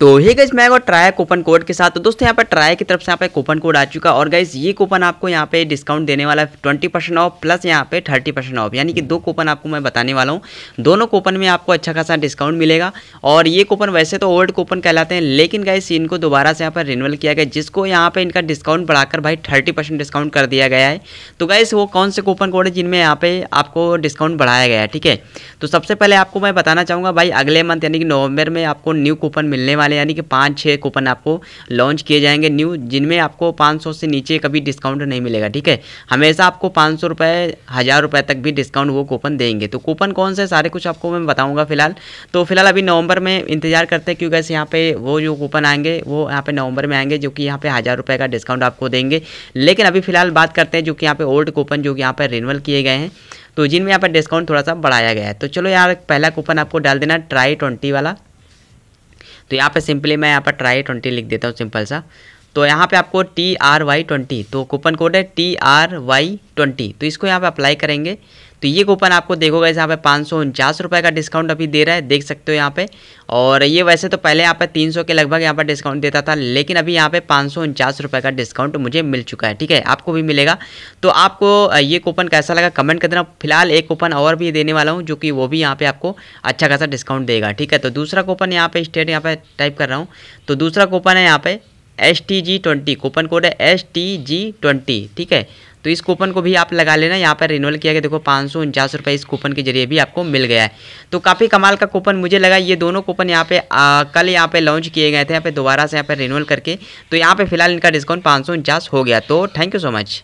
तो hey guys मैं try coupon code के साथ तो दोस्तों यहाँ पर ट्राई की तरफ से यहाँ पे कूपन कोड आ चुका और गाइज ये कूपन आपको यहाँ पे डिस्काउंट देने वाला है ट्वेंटी परसेंट ऑफ प्लस यहाँ पे थर्टी परसेंट ऑफ यानी कि दो कूपन आपको मैं बताने वाला हूँ दोनों कूपन में आपको अच्छा खासा डिस्काउंट मिलेगा और ये कूपन वैसे तो ओल्ड कूपन कहलाते हैं लेकिन गाइज इनको दोबारा से यहाँ पर रिनवल किया गया जिसको यहाँ पर इनका डिस्काउंट बढ़ाकर भाई थर्टी डिस्काउंट कर दिया गया है तो गाइज वो कौन से कूपन कोड है जिनमें यहाँ पे आपको डिस्काउंट बढ़ाया गया है ठीक है तो सबसे पहले आपको मैं बताना चाहूँगा भाई अगले मंथ यानी कि नवंबर में आपको न्यू कूपन मिलने वाले वाले यानी कि पाँच छः कूपन आपको लॉन्च किए जाएंगे न्यू जिनमें आपको पाँच से नीचे कभी डिस्काउंट नहीं मिलेगा ठीक है हमेशा आपको पाँच सौ रुपये हज़ार रुपये तक भी डिस्काउंट वो कूपन देंगे तो कूपन कौन से सारे कुछ आपको मैं बताऊँगा फिलहाल तो फिलहाल अभी नवंबर में इंतजार करते हैं क्योंकि ऐसे यहाँ पे वो जो कूपन आएंगे वो यहाँ पे नवंबर में आएंगे जो कि यहाँ पे हज़ार रुपये का डिस्काउंट आपको देंगे लेकिन अभी फिलहाल बात करते हैं जो कि यहाँ पे ओल्ड कूपन जो कि यहाँ पर रिनवल किए गए हैं तो जिनमें यहाँ पर डिस्काउंट थोड़ा सा बढ़ाया गया है तो चलो यार पहला कूपन आपको डाल देना ट्राई ट्वेंटी वाला तो यहाँ पे सिंपली मैं यहाँ पर ट्राई ट्वेंटी लिख देता हूँ सिंपल सा तो यहाँ पे आपको टी आर वाई ट्वेंटी तो कूपन कोड है टी आर वाई ट्वेंटी तो इसको यहाँ पे अप्लाई करेंगे तो ये कूपन आपको देखोगे यहाँ पे पाँच सौ उनचास रुपये का डिस्काउंट अभी दे रहा है देख सकते हो यहाँ पे और ये वैसे तो पहले यहाँ पे तीन सौ के लगभग यहाँ पर डिस्काउंट देता था लेकिन अभी यहाँ पे पाँच सौ उनचास रुपये का डिस्काउंट मुझे मिल चुका है ठीक है आपको भी मिलेगा तो आपको ये कूपन कैसा लगा कमेंट कर देना फिलहाल एक कूपन और भी देने वाला हूँ जो कि वो भी यहाँ पर आपको अच्छा खासा डिस्काउंट देगा ठीक है तो दूसरा कूपन यहाँ पर स्टेट यहाँ पर टाइप कर रहा हूँ तो दूसरा कूपन है यहाँ पर S T G twenty coupon code है एस टी जी ट्वेंटी ठीक है तो इस कूपन को भी आप लगा लेना यहाँ पर रिनोल किया गया देखो पाँच सौ उनचास रुपये इस कूपन के जरिए भी आपको मिल गया है तो काफ़ी कमाल का कूपन मुझे लगा ये दोनों कूपन यहाँ पे आ, कल यहाँ पे लॉन्च किए गए थे यहाँ पे दोबारा से यहाँ पे रिनोल करके तो यहाँ पे फिलहाल इनका डिस्काउंट पाँच हो गया तो थैंक यू सो मच